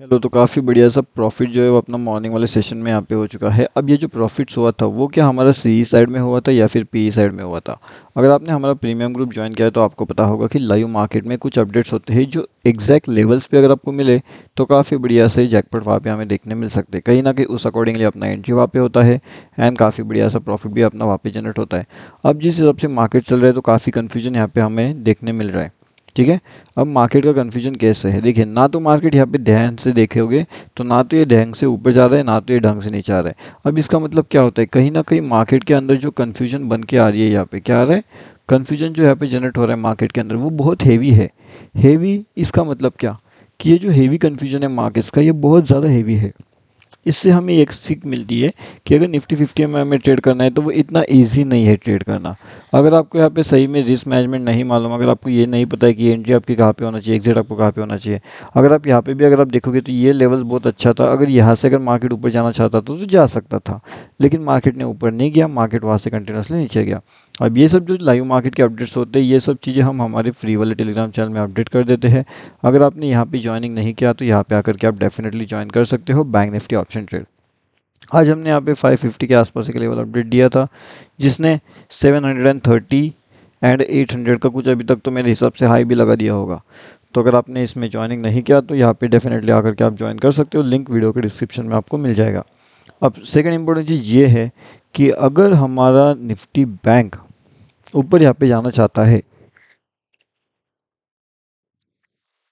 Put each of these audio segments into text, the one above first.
hello तो काफ़ी बढ़िया सा प्रॉफिट जो है वो अपना मॉर्निंग वाले सेशन में यहाँ पे हो चुका है अब ये जो प्रॉफिट्स हुआ था वो क्या हमारा सी साइड में हुआ था या फिर पी साइड में हुआ था अगर आपने हमारा प्रीमियम ग्रुप ज्वाइन किया है तो आपको पता होगा कि लाइव मार्केट में कुछ अपडेट्स होते हैं जो एग्जैक्ट लेवल्स पर अगर आपको मिले तो काफ़ी बढ़िया से जैकपट वहाँ पर हमें देखने मिल सकते हैं कहीं ना कहीं उस अकॉर्डिंगली अपना एंट्री वहाँ पर होता है एंड काफ़ी बढ़िया सा प्रॉफिट भी अपना वहाँ पर जनरेट होता है अब जिस हिसाब से मार्केट चल रहा है तो काफ़ी कन्फ्यूजन यहाँ पर हमें देखने मिल रहा है ठीक है अब मार्केट का कन्फ्यूजन कैसे है देखिए ना तो मार्केट यहाँ पे ध्यान से देखे होगे तो ना तो ये ढंग से ऊपर जा रहा है ना तो ये ढंग से नीचे आ रहा है अब इसका मतलब क्या होता है कहीं ना कहीं मार्केट के अंदर जो कन्फ्यूजन बन के आ रही है यहाँ पे क्या आ रहा है कन्फ्यूजन जो यहाँ पे जनरेट हो रहा है मार्केट के अंदर वो बहुत हेवी है हेवी इसका मतलब क्या कि ये जो हेवी कन्फ्यूजन है मार्केट्स का ये बहुत ज़्यादा हेवी है इससे हमें एक सीख मिलती है कि अगर निफ्टी फिफ्टी में हमें ट्रेड करना है तो वो इतना ईजी नहीं है ट्रेड करना अगर आपको यहाँ पे सही में रिस्क मैनेजमेंट नहीं मालूम अगर आपको ये नहीं पता है कि एंट्री आपकी कहाँ पे होना चाहिए एग्जिट आपको कहाँ पे होना चाहिए अगर आप यहाँ पे भी अगर आप देखोगे तो ये लेवल बहुत अच्छा था अगर यहाँ से अगर मार्केट ऊपर जाना चाहता था तो जा सकता था लेकिन मार्केट ने ऊपर नहीं गया मार्केट वहाँ से कंटिन्यूसली नीचे गया अब ये सब जो लाइव मार्केट के अपडेट्स होते हैं ये सब चीज़ें हम हमारे फ्री वाले टेलीग्राम चैनल में अपडेट कर देते हैं अगर आपने यहाँ पे ज्वाइनिंग नहीं किया तो यहाँ पे आकर के आप डेफिनेटली ज्वाइन कर सकते हो बैंक निफ्टी ऑप्शन ट्रेड आज हमने यहाँ पे 550 के आसपास एक लेवल अपडेट दिया था जिसने सेवन एंड एट का कुछ अभी तक तो मेरे हिसाब से हाई भी लगा दिया होगा तो अगर आपने इसमें ज्वाइनिंग नहीं किया तो यहाँ पर डेफिनेटली आकर के आप ज्वाइन कर सकते हो लिंक वीडियो के डिस्क्रिप्शन में आपको मिल जाएगा अब सेकेंड इम्पोर्टेंट चीज़ ये है कि अगर हमारा निफ्टी बैंक ऊपर यहाँ पे जाना चाहता है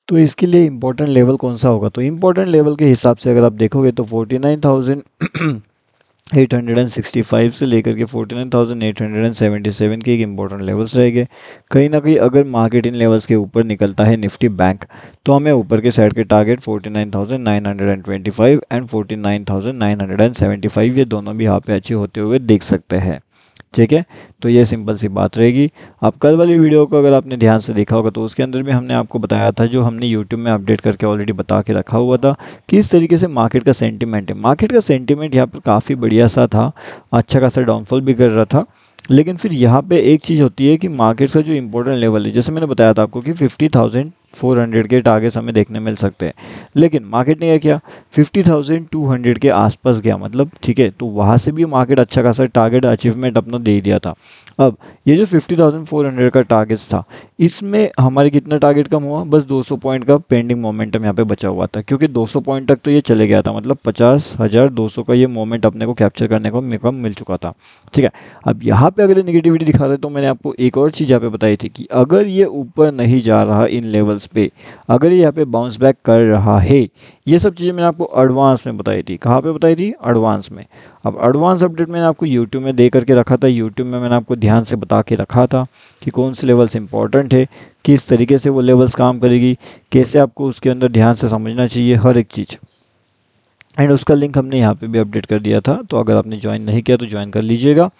तो इसके लिए इम्पोर्टेंट लेवल कौन सा होगा तो इम्पोर्टेंट लेवल के हिसाब से अगर आप देखोगे तो 49,865 से लेकर के 49,877 के एक इम्पोर्टेंट लेवल्स रहेंगे कहीं ना कहीं अगर मार्केट इन लेवल्स के ऊपर निकलता है निफ्टी बैंक तो हमें ऊपर के साइड के टारगेट 49,925 एंड 49,975 ये दोनों भी यहाँ पे अच्छे होते हुए देख सकते हैं ठीक है तो ये सिंपल सी बात रहेगी आप कल वाली वीडियो को अगर आपने ध्यान से देखा होगा तो उसके अंदर भी हमने आपको बताया था जो हमने यूट्यूब में अपडेट करके ऑलरेडी बता के रखा हुआ था किस तरीके से मार्केट का सेंटीमेंट है मार्केट का सेंटीमेंट यहाँ पर काफ़ी बढ़िया सा था अच्छा खासा डाउनफॉल भी कर रहा था लेकिन फिर यहाँ पे एक चीज़ होती है कि मार्केट्स का जो इंपॉर्टेंट लेवल है जैसे मैंने बताया था आपको कि फिफ्टी थाउजेंड फोर हंड्रेड के टारगेट्स हमें देखने मिल सकते हैं लेकिन मार्केट ने क्या किया फिफ्टी थाउजेंड टू हंड्रेड के आसपास गया मतलब ठीक है तो वहाँ से भी मार्केट अच्छा खासा टारगेट अचीवमेंट अपना दे दिया था अब ये जो फिफ्टी थाउजेंड फोर हंड्रेड का टारगेट्स था इसमें हमारे कितना टारगेट कम हुआ बस दो सौ पॉइंट का पेंडिंग मोमेंटम यहाँ पर बचा हुआ था क्योंकि दो सौ पॉइंट तक तो ये चले गया था मतलब पचास हज़ार दो सौ का ये मोमेंट अपने को कैप्चर करने को मिल चुका था ठीक है अब यहाँ पे अगले निगेटिविटी दिखा रहे तो मैंने आपको एक और चीज़ यहाँ पे बताई थी कि अगर ये ऊपर नहीं जा रहा इन लेवल्स पे अगर ये यहाँ पे बाउंस बैक कर रहा है ये सब चीज़ें मैंने आपको एडवांस में बताई थी कहाँ पे बताई थी एडवांस में अब एडवांस अपडेट मैंने आपको यूट्यूब में दे करके रखा था यूट्यूब में मैंने आपको ध्यान से बता के रखा था कि कौन से लेवल्स इंपॉर्टेंट है किस तरीके से वो लेवल्स काम करेगी कैसे आपको उसके अंदर ध्यान से समझना चाहिए हर एक चीज़ एंड उसका लिंक हमने यहाँ पे भी अपडेट कर दिया था तो अगर आपने ज्वाइन नहीं किया तो ज्वाइन कर लीजिएगा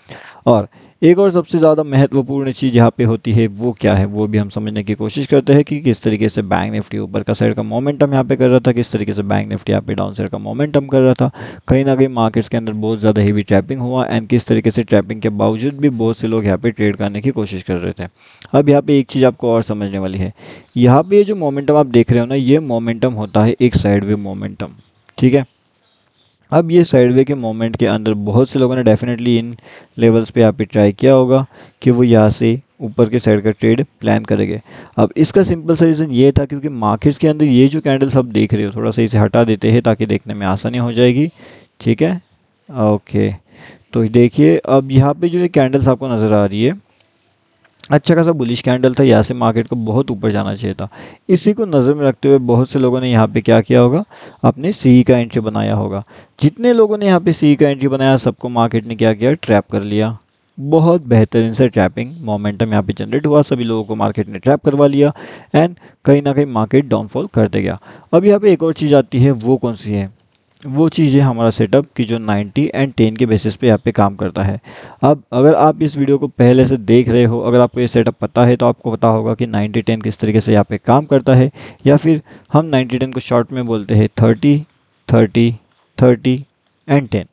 और एक और सबसे ज़्यादा महत्वपूर्ण चीज़ यहाँ पे होती है वो क्या है वो भी हम समझने की कोशिश करते हैं कि किस तरीके से बैंक निफ्टी ऊपर का साइड का मोमेंटम यहाँ पे कर रहा था किस तरीके से बैंक निफ्टी यहाँ पे डाउन साइड का मोमेंटम कर रहा था कहीं ना कहीं मार्केट्स के अंदर बहुत ज़्यादा हीवी ट्रैपिंग हुआ एंड किस तरीके से ट्रैपिंग के बावजूद भी बहुत से लोग यहाँ पर ट्रेड करने की कोशिश कर रहे थे अब यहाँ पर एक चीज़ आपको और समझने वाली है यहाँ पर ये जो मोमेंटम आप देख रहे हो ना ये मोमेंटम होता है एक साइड वे मोमेंटम ठीक है अब ये साइडवे के मोमेंट के अंदर बहुत से लोगों ने डेफिनेटली इन लेवल्स पे यहाँ ट्राई किया होगा कि वो यहाँ से ऊपर के साइड का ट्रेड प्लान करेंगे अब इसका सिंपल सा रीज़न ये था क्योंकि मार्केट्स के अंदर ये जो कैंडल्स आप देख रहे हो थोड़ा सा इसे हटा देते हैं ताकि देखने में आसानी हो जाएगी ठीक है ओके तो देखिए अब यहाँ पर जो ये कैंडल्स आपको नज़र आ रही है अच्छा खासा बुलिश कैंडल था यहाँ से मार्केट को बहुत ऊपर जाना चाहिए था इसी को नज़र में रखते हुए बहुत से लोगों ने यहाँ पे क्या किया होगा आपने सी का एंट्री बनाया होगा जितने लोगों ने यहाँ पे सी का एंट्री बनाया सबको मार्केट ने क्या किया ट्रैप कर लिया बहुत बेहतरीन से ट्रैपिंग मोमेंटम यहाँ पे जनरेट हुआ सभी लोगों को मार्केट ने ट्रैप करवा लिया एंड कहीं ना कहीं मार्केट डाउनफॉल कर दे गया अब यहाँ पे एक और चीज़ आती है वो कौन सी है वो चीज़ है हमारा सेटअप कि जो 90 एंड 10 के बेसिस पे यहाँ पे काम करता है अब अगर आप इस वीडियो को पहले से देख रहे हो अगर आपको ये सेटअप पता है तो आपको पता होगा कि 90 10 किस तरीके से यहाँ पे काम करता है या फिर हम 90 10 को शॉर्ट में बोलते हैं 30 30 30 एंड 10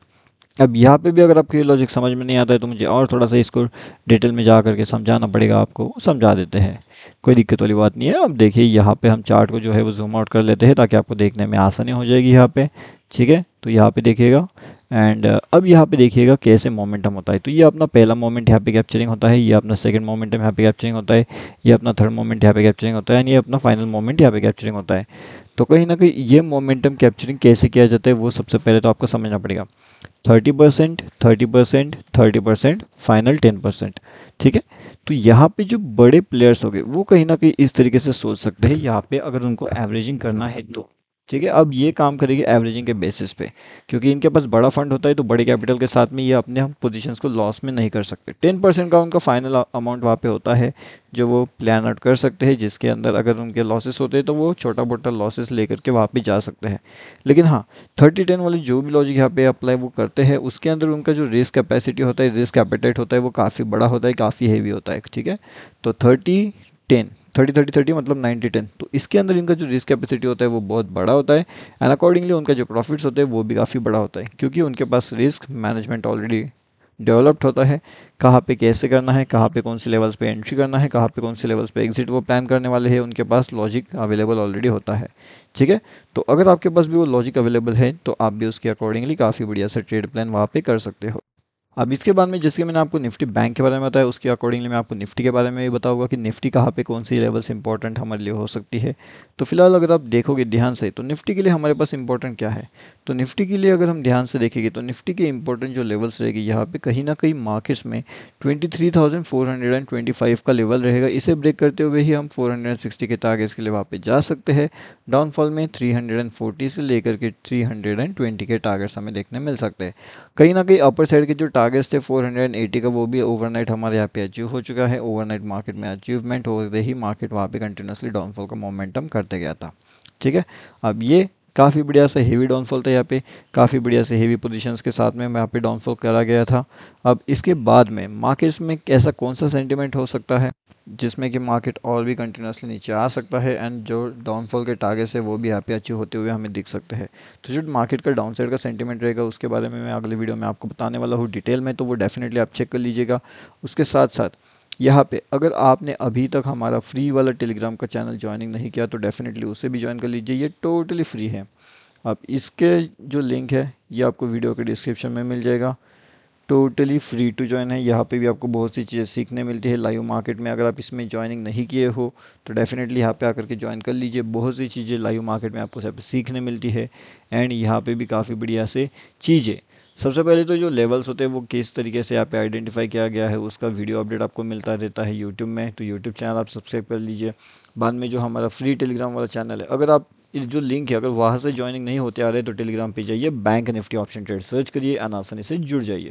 अब यहाँ पे भी अगर आपको ये लॉजिक समझ में नहीं आता है तो मुझे और थोड़ा सा इसको डिटेल में जा करके समझाना पड़ेगा आपको समझा देते हैं कोई दिक्कत वाली बात नहीं है अब देखिए यहाँ पे हम चार्ट को जो है वो जूम आउट कर लेते हैं ताकि आपको देखने में आसानी हो जाएगी यहाँ पे ठीक है तो यहाँ पे देखिएगा एंड uh, अब यहाँ पे देखिएगा कैसे मोमेंटम होता है तो ये अपना पहला मोमेंट यहाँ पे कैप्चरिंग होता है ये अपना सेकंड मोमेंटम यहाँ पे कैप्चरिंग होता है ये अपना थर्ड मोमेंट यहाँ पे कैप्चरिंग होता है एंड ये अपना फाइनल मोमेंट यहाँ पे कैप्चरिंग होता है तो कहीं ना कहीं ये मोमेंटम कैप्चरिंग कैसे किया जाता है वो सबसे पहले तो आपको समझना पड़ेगा thirty percent thirty percent thirty percent final ten percent ठीक है तो यहाँ पे जो बड़े प्लेयर्स हो गए वो कहीं ना कहीं इस तरीके से सोच सकते हैं यहाँ पे अगर उनको एवरेजिंग करना है तो ठीक है अब ये काम करेगी एवरेजिंग के बेसिस पे क्योंकि इनके पास बड़ा फंड होता है तो बड़े कैपिटल के साथ में ये अपने हम पोजीशंस को लॉस में नहीं कर सकते टेन परसेंट का उनका फाइनल अमाउंट वहाँ पे होता है जो वो प्लान आउट कर सकते हैं जिसके अंदर अगर उनके लॉसेस होते हैं तो वो छोटा मोटा लॉसेस लेकर के वहाँ पर जा सकते हैं लेकिन हाँ थर्टी टेन वाले जो भी लॉजिक यहाँ पे अप्लाई वो करते हैं उसके अंदर उनका जो रिस्क कैपेसिटी होता है रिस्क एपेटाइट होता है वो काफ़ी बड़ा होता है काफ़ी हैवी होता है ठीक है तो thirty ten thirty thirty thirty मतलब नाइन्टी टेन तो इसके अंदर इनका जो रिस्क कैपेसिटी होता है वो बहुत बड़ा होता है एंड अकॉर्डिंगली उनका जो प्रॉफिट्स होते हैं वो भी काफ़ी बड़ा होता है क्योंकि उनके पास रिस्क मैनेजमेंट ऑलरेडी डेवलप्ड होता है कहाँ पे कैसे करना है कहाँ पे कौन से लेवल्स पे एंट्री करना है कहाँ पे कौन से लेवल्स पे एग्जिट वो प्लान करने वाले हैं उनके पास लॉजिक अवेलेबल ऑलरेडी होता है ठीक है तो अगर आपके पास भी वो लॉजिक अवेलेबल है तो आप भी उसके अकॉर्डिंगली काफ़ी बढ़िया से ट्रेड प्लान वहाँ पे कर सकते हो अब इसके बाद में जिसके मैंने आपको निफ्टी बैंक के बारे में बताया उसके अकॉर्डिंगली मैं आपको निफ्टी के बारे में भी बताऊंगा कि निफ्टी कहाँ पे कौन सी लेवल्स इंपॉर्टेंट हमारे लिए हो सकती है तो फिलहाल अगर आप देखोगे ध्यान से तो निफ्टी के लिए हमारे पास इंपॉर्टेंट क्या है तो निफ्टी के लिए अगर हम ध्यान से देखेंगे तो निफ्टी के इंपॉर्टेंट जो लेवल्स रहेगी यहाँ पर कहीं ना कहीं मार्केट्स में ट्वेंटी का लेवल रहेगा इसे ब्रेक करते हुए ही हम फोर के टारगेट्स के लिए वहाँ पर जा सकते हैं डाउनफॉल में थ्री से लेकर के थ्री के टारगेट्स हमें देखने मिल सकते हैं कहीं ना कहीं अपर साइड के जो टारगेट्स थे 480 का वो भी ओवरनाइट हमारे यहाँ पे अचीव हो चुका है ओवरनाइट मार्केट में अचीवमेंट होते ही मार्केट वहाँ पे कंटिन्यूसली डाउनफॉल का मोमेंटम करते गया था ठीक है अब ये काफ़ी बढ़िया से हेवी डाउनफॉल था यहाँ पे काफ़ी बढ़िया से हेवी पोजीशंस के साथ में यहाँ पे डाउनफॉल करा गया था अब इसके बाद में मार्केट्स में ऐसा कौन सा सेंटिमेंट हो सकता है जिसमें कि मार्केट और भी कंटिन्यूसली नीचे आ सकता है एंड जो डाउनफॉल के टारगेट्स है वो भी यहाँ पे अच्छे होते हुए हमें दिख सकते हैं तो जो मार्केट का डाउन साइड का सेंटीमेंट रहेगा उसके बारे में मैं अगले वीडियो में आपको बताने वाला हूँ डिटेल में तो वो डेफिनेटली आप चेक कर लीजिएगा उसके साथ साथ यहाँ पे अगर आपने अभी तक हमारा फ्री वाला टेलीग्राम का चैनल ज्वाइनिंग नहीं किया तो डेफिनेटली उसे भी ज्वाइन कर लीजिए ये टोटली फ्री है आप इसके जो लिंक है ये आपको वीडियो के डिस्क्रिप्शन में मिल जाएगा टोटली फ्री टू ज्वाइन है यहाँ पे भी आपको बहुत सी चीज़ें सीखने मिलती है लाइव मार्केट में अगर आप इसमें ज्वाइनिंग नहीं किए हो तो डेफिनेटली यहाँ पे आकर के ज्वाइन कर लीजिए बहुत सी चीज़ें लाइव मार्केट में आपको सब सीखने मिलती है एंड यहाँ पे भी काफ़ी बढ़िया से चीज़ें सबसे पहले तो जो लेवल्स होते हैं वो किस तरीके से यहाँ पे आइडेंटिफाई किया गया है उसका वीडियो अपडेट आपको मिलता रहता है यूट्यूब में तो यूट्यूब चैनल आप सब्सक्राइब कर लीजिए बाद में जो हमारा फ्री टेलीग्राम वाला चैनल है अगर आप जो लिंक है अगर वहाँ से ज्वाइनिंग नहीं होते आ रहे तो टेलीग्राम पर जाइए bank Nifty option trade search करिए आसानी से जुड़ जाइए